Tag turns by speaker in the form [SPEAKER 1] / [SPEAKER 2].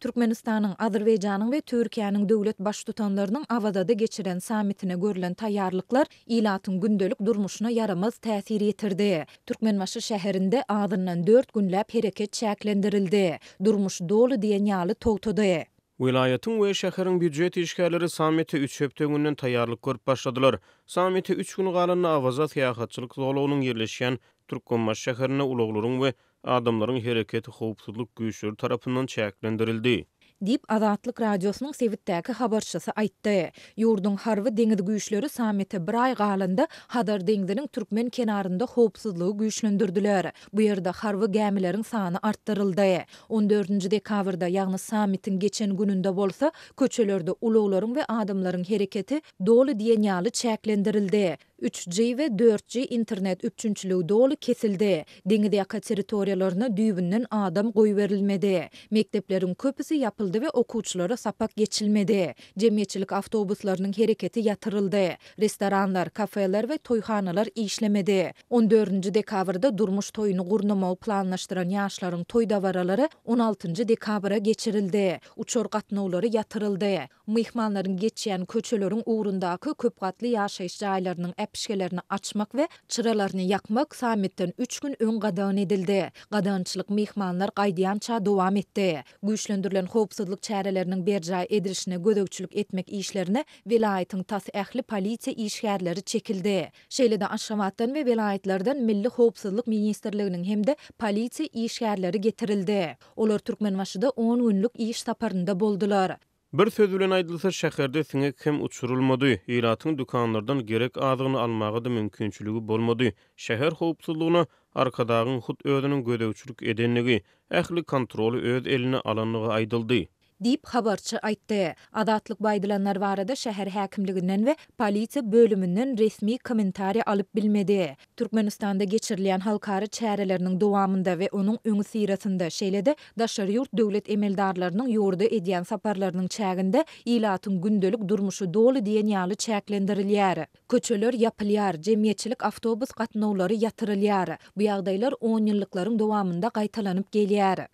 [SPEAKER 1] Türkmenistanyň Azerbeycanın ve Türkiýanyň döwlet baş tutanlarının avadada geçiren sammitine görülen tayarlıklar ilatın gündelik durmuşuna yaramaz täsir yitirdi. Türkmenbaşy şäherinde adından dört günlap hereket çäklendirildi. Durmuş dolu diyen yalı togtady.
[SPEAKER 2] Vilayatın ve şehrin büccet işgärleri Sameti 3 hepde gündan tayarlık görp başladılar. Sameti 3 gün gün avaza siyahatçılık gün gün gün şehrine gün ve adamların hereketi hoopsuzluk güýçleri tarapyndan çäklendirildi.
[SPEAKER 1] Dip Azatlyk radiosynyň sewitdäki habarçysy aýtdy. Ýurdun harwy deňiz güýçleri sammiti bir aý galanda Hadar deňdiniň türkmen kenarynda hoopsuzlygy güýçlendirdiler. Bu ýerde harwy gämileriň sany artdyryldy. 14-nji dekabrda, ýagny sammitin geçen gününde bolsa, köçelerde ulugolaryň we adamlaryň hereketi doly diýenýali çäklendirildi. 3 c we 4 g internet üçünçülüğü dolu kesildi. Dengideyaka teritoriyalarına düýbünden adam verilmedi Mekteplerin köpüsü yapıldı ve oku sapak geçilmedi. Cemiyetçilik avtobuslarının hereketi yatırıldı. Restoranlar, kafeler ve toyhanalar işlemedi. 14 nji dekabrda durmuş toyunu qurnumol planlaştıran yaşların toy davaraları 16 njy dekabra geçirildi. Uçor noğları yatırıldı. Mıhmanların geçiyen köçölörün uğrundaki köpkatli ýaşaýyş jaýlarynyň Pişkerlerini açmak we çıralarını yakmak samediň 3 gün ÖN gadan edildi. Gadançylyk MIHMANLAR gaýdany ça dowam etdi. Güçlendirilen howpsuzlyk çärelerini berjaý edirişine gödökçülük etmek işlerine welaýatyň tas ähli polisiýa işgärleri çekildi. Şeherden aşhamatdan we welaýatlardan milli howpsuzlyk ministrliginiň hem-de polisiýa işgärleri getirildi. Olar türkmen 10 günlük iş taparynda boldular.
[SPEAKER 2] Bir söz bilen aýdylsa, şäherde siňe kim uçurulmady, ýylatyň dükanlardan gerek adygyny almagy da mümkinçiligi bolmady. Şäher howpsuzlygyna arkadagyň hut ödünin gödäwçilik edenligi, ähli kontroly öz eline alanlygy aýdyldy.
[SPEAKER 1] dip habarçı aýtdy. Adatlyk baýdylanlar barada şäher häkimliginden ve polisiýa bölüminden resmi kommentary alyp bilmedi. Türkmenistanda geçirilýän halkary çäreleriniň dowamında we onun öňü syrasynda şeýlede daşary ýurt döwlet emeldarlarynyň ýurdy edýän saparlarynyň çägünde ýylatyň gündelik durmuşy doly diýen ýaly çäklendirilýär. Köçeler ýapylýar, jemgyýetçilik awtobus gatnawlary ýatyrylýar. Bu ýagdaýlar 10 yıllıkların dowamında gaýtalanyp gelýär.